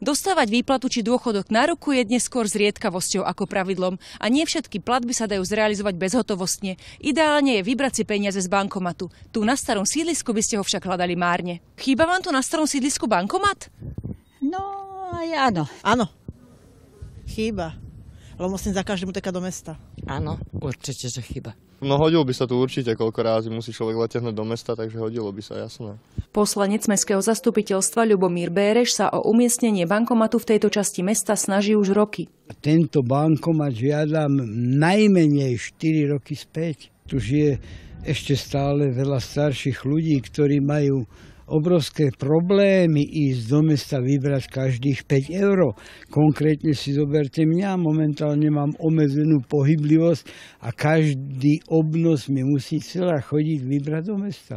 Dostávať výplatu či dôchodok na ruku je dnes skôr zriedkavosťou ako pravidlom a nie všetky platby sa dajú zrealizovať bezhotovostne. Ideálne je vybrať si peniaze z bankomatu. Tu na starom sídlisku by ste ho však hľadali márne. Chýba vám tu na starom sídlisku bankomat? No, aj áno. Áno. Chýba. Lebo musím za každému teka do mesta. Áno, určite, že chyba. No hodil by sa tu určite, koľko rázy musí človek letiahnuť do mesta, takže hodilo by sa, jasné. Poslanec Mestského zastupiteľstva Ľubomír Béreš sa o umiestnenie bankomatu v tejto časti mesta snaží už roky. A tento bankomat žiadam najmenej 4 roky späť. Tu žije ešte stále veľa starších ľudí, ktorí majú obrovské problémy ísť do mesta vybrať každých 5 eur. Konkrétne si zoberte mňa, momentálne mám omezenú pohyblivosť a každý obnos mi musí celá chodiť vybrať do mesta.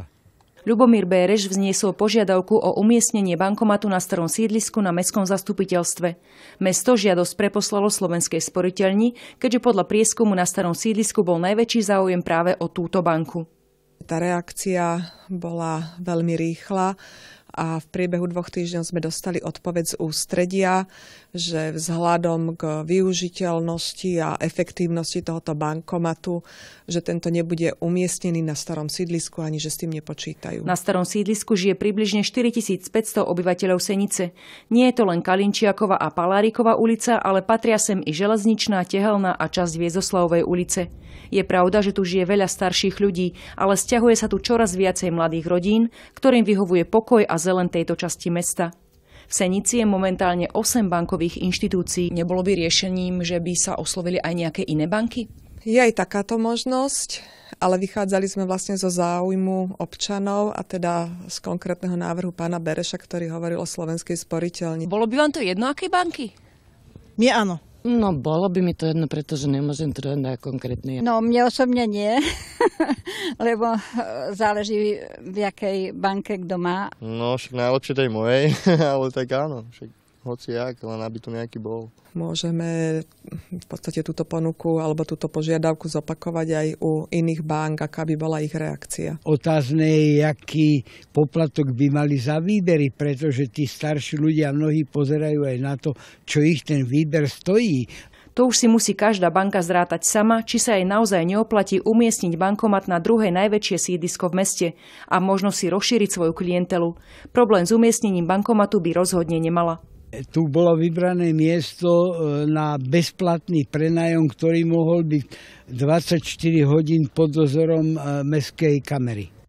Ľubomír Béreš vzniesol požiadavku o umiestnenie bankomatu na starom sídlisku na mestskom zastupiteľstve. Mesto žiadosť preposlalo slovenskej sporiteľni, keďže podľa prieskumu na starom sídlisku bol najväčší záujem práve o túto banku. Tá reakcia bola veľmi rýchla a v priebehu dvoch týždňov sme dostali odpoveď z ústredia, že vzhľadom k využiteľnosti a efektívnosti tohoto bankomatu, že tento nebude umiestnený na starom sídlisku ani že s tým nepočítajú. Na starom sídlisku žije približne 4500 obyvateľov Senice. Nie je to len Kalinčiakova a Palárikova ulica, ale patria sem i železničná, tehelná a časť Viezoslavovej ulice. Je pravda, že tu žije veľa starších ľudí, ale stiahuje sa tu čoraz viacej mladých rodín, ktorým vyhovuje pokoj a zelen tejto časti mesta. V Senici je momentálne 8 bankových inštitúcií. Nebolo by riešením, že by sa oslovili aj nejaké iné banky? Je aj takáto možnosť, ale vychádzali sme vlastne zo záujmu občanov a teda z konkrétneho návrhu pána Bereša, ktorý hovoril o slovenskej sporiteľni. Bolo by vám to jedno, aké banky? Mne áno. No, bolo by mi to jedno, pretože nemôžem to na konkrétne. No, mne osobne nie. lebo eh, záleží v jakej banke kto má. No však najlepšie tej mojej, ale tak áno, však hoci jak, len aby tu nejaký bol. Môžeme v podstate túto ponuku alebo túto požiadavku zopakovať aj u iných bank, aká by bola ich reakcia. Otázne je, aký poplatok by mali za výbery, pretože tí starší ľudia mnohí pozerajú aj na to, čo ich ten výber stojí. To už si musí každá banka zrátať sama, či sa jej naozaj neoplatí umiestniť bankomat na druhé najväčšie sídisko v meste a možno si rozšíriť svoju klientelu. Problém s umiestnením bankomatu by rozhodne nemala. E, tu bolo vybrané miesto e, na bezplatný prenajom, ktorý mohol byť 24 hodín pod dozorom e, mestskej kamery.